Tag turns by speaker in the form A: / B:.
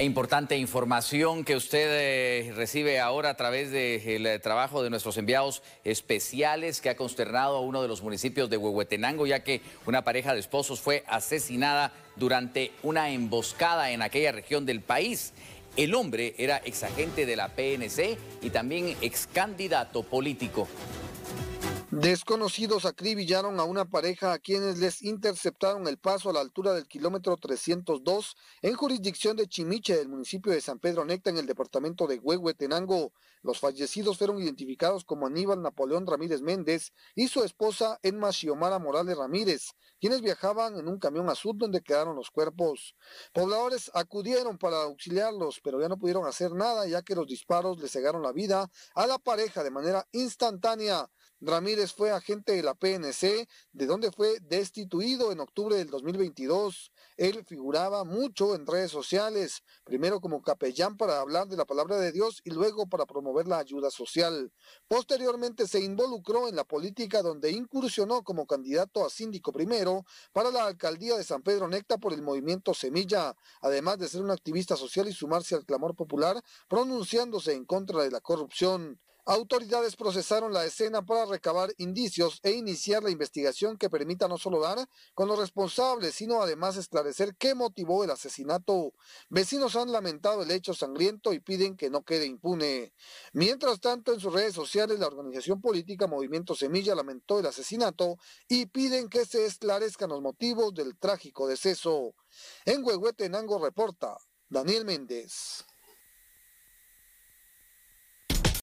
A: Importante información que usted eh, recibe ahora a través del eh, trabajo de nuestros enviados especiales que ha consternado a uno de los municipios de Huehuetenango, ya que una pareja de esposos fue asesinada durante una emboscada en aquella región del país. El hombre era exagente de la PNC y también ex candidato político.
B: Desconocidos acribillaron a una pareja a quienes les interceptaron el paso a la altura del kilómetro 302 en jurisdicción de Chimiche del municipio de San Pedro Necta en el departamento de Huehuetenango. Los fallecidos fueron identificados como Aníbal Napoleón Ramírez Méndez y su esposa Enma Xiomara Morales Ramírez, quienes viajaban en un camión azul donde quedaron los cuerpos. Pobladores acudieron para auxiliarlos, pero ya no pudieron hacer nada ya que los disparos le cegaron la vida a la pareja de manera instantánea. Ramírez fue agente de la PNC, de donde fue destituido en octubre del 2022. Él figuraba mucho en redes sociales, primero como capellán para hablar de la palabra de Dios y luego para promover la ayuda social. Posteriormente se involucró en la política donde incursionó como candidato a síndico primero para la alcaldía de San Pedro Necta por el movimiento Semilla, además de ser un activista social y sumarse al clamor popular, pronunciándose en contra de la corrupción. Autoridades procesaron la escena para recabar indicios e iniciar la investigación que permita no solo dar con los responsables, sino además esclarecer qué motivó el asesinato. Vecinos han lamentado el hecho sangriento y piden que no quede impune. Mientras tanto, en sus redes sociales, la organización política Movimiento Semilla lamentó el asesinato y piden que se esclarezcan los motivos del trágico deceso. En Huehuetenango reporta Daniel Méndez.